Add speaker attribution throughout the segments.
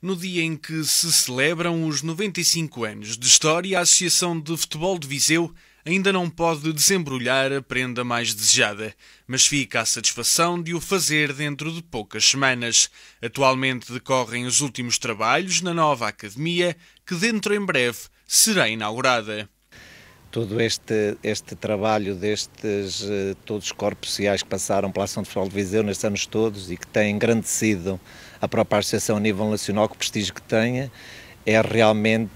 Speaker 1: No dia em que se celebram os 95 anos de história, a Associação de Futebol de Viseu ainda não pode desembrulhar a prenda mais desejada, mas fica a satisfação de o fazer dentro de poucas semanas. Atualmente decorrem os últimos trabalhos na nova academia, que dentro em breve será inaugurada
Speaker 2: todo este, este trabalho destes eh, todos os corpos sociais que passaram pela Ação de Futebol de Viseu nestes anos todos e que têm engrandecido a própria associação a nível nacional, que prestígio que tenha, é realmente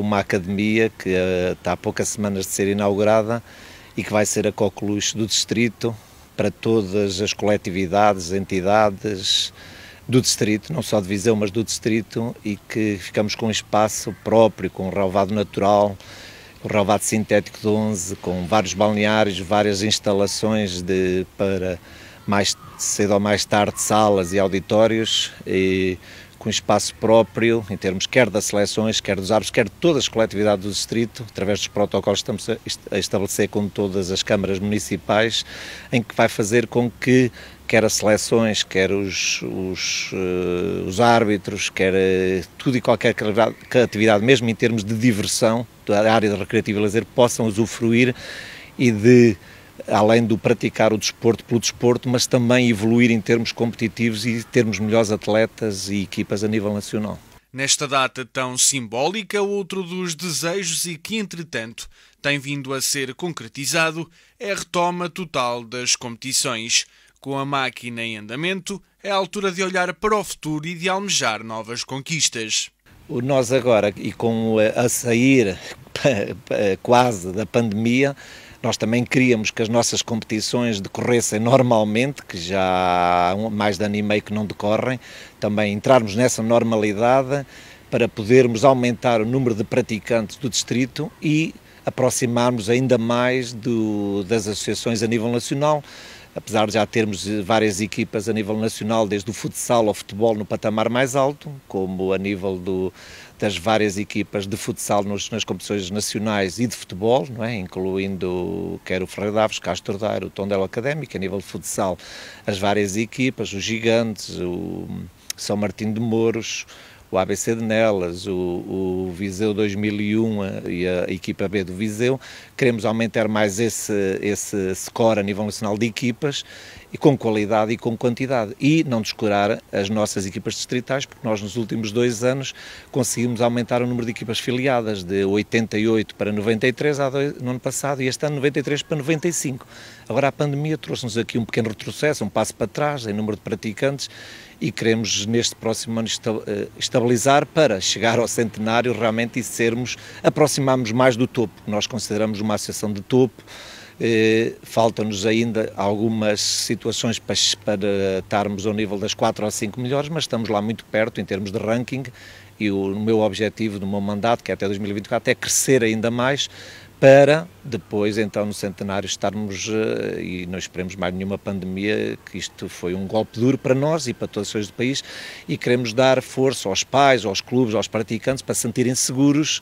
Speaker 2: uma academia que uh, está há poucas semanas de ser inaugurada e que vai ser a coqueluche do distrito para todas as coletividades, entidades do distrito, não só de Viseu, mas do distrito, e que ficamos com um espaço próprio, com um relvado natural, o relvado sintético de 11, com vários balneários, várias instalações de, para mais cedo ou mais tarde salas e auditórios e com espaço próprio, em termos quer das seleções, quer dos árbitros, quer de todas as coletividades do distrito, através dos protocolos que estamos a estabelecer com todas as câmaras municipais, em que vai fazer com que quer as seleções, quer os, os, uh, os árbitros, quer uh, tudo e qualquer atividade, mesmo em termos de diversão, da área de recreativo e lazer, possam usufruir e de além do praticar o desporto pelo desporto, mas também evoluir em termos competitivos e termos melhores atletas e equipas a nível nacional.
Speaker 1: Nesta data tão simbólica, outro dos desejos e que, entretanto, tem vindo a ser concretizado é a retoma total das competições. Com a máquina em andamento, é a altura de olhar para o futuro e de almejar novas conquistas.
Speaker 2: Nós agora, e com a sair quase da pandemia, nós também queríamos que as nossas competições decorressem normalmente, que já há mais de ano e meio que não decorrem, também entrarmos nessa normalidade para podermos aumentar o número de praticantes do distrito e aproximarmos ainda mais do, das associações a nível nacional apesar de já termos eh, várias equipas a nível nacional, desde o futsal ao futebol no patamar mais alto, como a nível do, das várias equipas de futsal nos, nas competições nacionais e de futebol, não é? incluindo quer o Ferreira Davos, Castro Daire, o Tondela Académico, a nível de futsal, as várias equipas, os Gigantes, o... São Martinho de Mouros, o ABC de Nelas, o, o Viseu 2001 e a equipa B do Viseu. Queremos aumentar mais esse, esse score a nível nacional de equipas e com qualidade e com quantidade. E não descurar as nossas equipas distritais, porque nós nos últimos dois anos conseguimos aumentar o número de equipas filiadas de 88 para 93 no ano passado e este ano 93 para 95. Agora a pandemia trouxe-nos aqui um pequeno retrocesso, um passo para trás em número de praticantes e queremos neste próximo ano eh, estabilizar para chegar ao centenário realmente e sermos, aproximarmos mais do topo, que nós consideramos uma associação de topo eh, Faltam-nos ainda algumas situações para, para estarmos ao nível das 4 ou 5 melhores, mas estamos lá muito perto em termos de ranking e o meu objetivo do meu mandato, que é até 2024, é crescer ainda mais para depois, então, no centenário, estarmos, eh, e não esperemos mais nenhuma pandemia, que isto foi um golpe duro para nós e para todas as pessoas do país, e queremos dar força aos pais, aos clubes, aos praticantes, para se sentirem seguros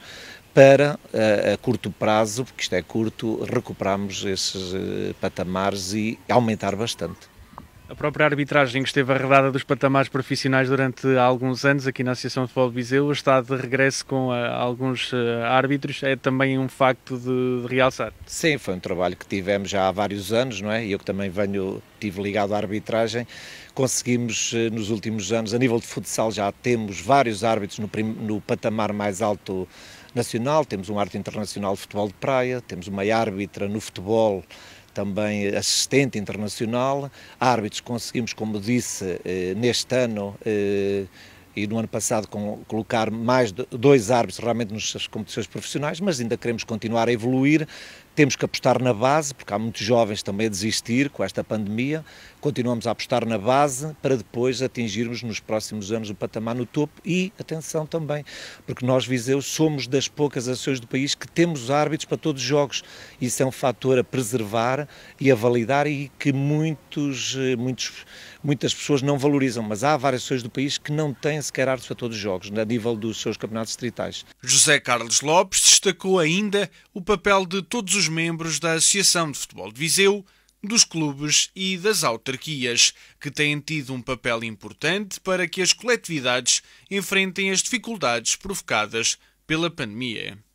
Speaker 2: para, eh, a, curto prazo, porque isto é curto, recuperarmos esses eh, patamares e aumentar bastante.
Speaker 1: A própria arbitragem que esteve arredada dos patamares profissionais durante alguns anos aqui na Associação de Futebol de Viseu está de regresso com eh, alguns eh, árbitros, é também um facto de, de, realçar.
Speaker 2: Sim, foi um trabalho que tivemos já há vários anos, não é? Eu que também venho, tive ligado à arbitragem, conseguimos eh, nos últimos anos, a nível de futsal já temos vários árbitros no, prim, no patamar mais alto nacional, temos um árbitro internacional de futebol de praia, temos uma árbitra no futebol também assistente internacional. Árbitros conseguimos, como disse, eh, neste ano eh, e no ano passado com, colocar mais dois árbitros realmente nas competições profissionais, mas ainda queremos continuar a evoluir, temos que apostar na base, porque há muitos jovens também a desistir com esta pandemia. Continuamos a apostar na base para depois atingirmos nos próximos anos o patamar no topo e, atenção também, porque nós, Viseu, somos das poucas ações do país que temos árbitros para todos os jogos. Isso é um fator a preservar e a validar e que muitos, eh, muitos, muitas pessoas não valorizam. Mas há várias ações do país que não têm sequer árbitros para todos os jogos, né, a nível dos seus campeonatos distritais.
Speaker 1: José Carlos Lopes destacou ainda o papel de todos os os membros da Associação de Futebol de Viseu, dos clubes e das autarquias, que têm tido um papel importante para que as coletividades enfrentem as dificuldades provocadas pela pandemia.